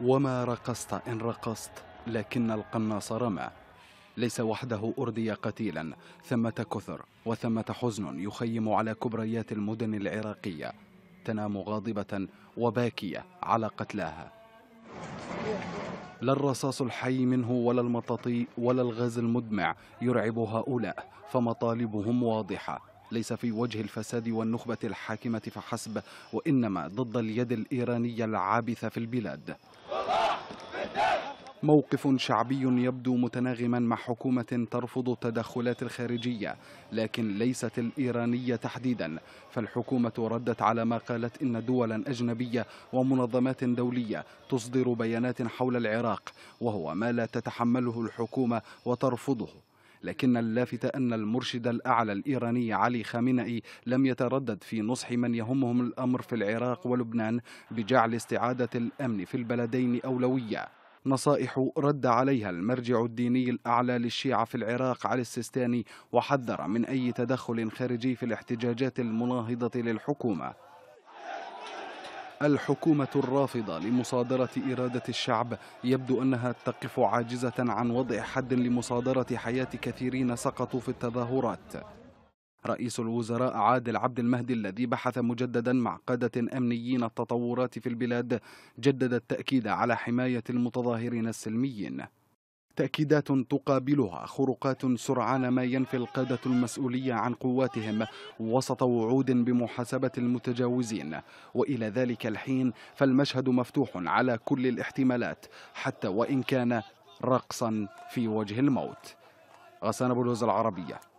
وما رقصت إن رقصت لكن القناص رمى ليس وحده أردي قتيلا ثمة كثر وثمة حزن يخيم على كبريات المدن العراقية تنام غاضبة وباكية على قتلاها لا الرصاص الحي منه ولا المطاطي ولا الغاز المدمع يرعب هؤلاء فمطالبهم واضحة ليس في وجه الفساد والنخبة الحاكمة فحسب وإنما ضد اليد الإيرانية العابثة في البلاد موقف شعبي يبدو متناغما مع حكومة ترفض التدخلات الخارجية لكن ليست الإيرانية تحديدا فالحكومة ردت على ما قالت إن دولا أجنبية ومنظمات دولية تصدر بيانات حول العراق وهو ما لا تتحمله الحكومة وترفضه لكن اللافت أن المرشد الأعلى الإيراني علي خامنئي لم يتردد في نصح من يهمهم الأمر في العراق ولبنان بجعل استعادة الأمن في البلدين أولوية نصائح رد عليها المرجع الديني الأعلى للشيعة في العراق علي السيستاني وحذر من أي تدخل خارجي في الاحتجاجات المناهضة للحكومة الحكومة الرافضة لمصادرة إرادة الشعب يبدو أنها تقف عاجزة عن وضع حد لمصادرة حياة كثيرين سقطوا في التظاهرات رئيس الوزراء عادل عبد المهدي الذي بحث مجددا مع قادة أمنيين التطورات في البلاد جدد التأكيد على حماية المتظاهرين السلميين تأكيدات تقابلها خروقات سرعان ما ينفي القادة المسؤولية عن قواتهم وسط وعود بمحاسبة المتجاوزين وإلى ذلك الحين فالمشهد مفتوح على كل الاحتمالات حتى وإن كان رقصا في وجه الموت غسان أبو العربية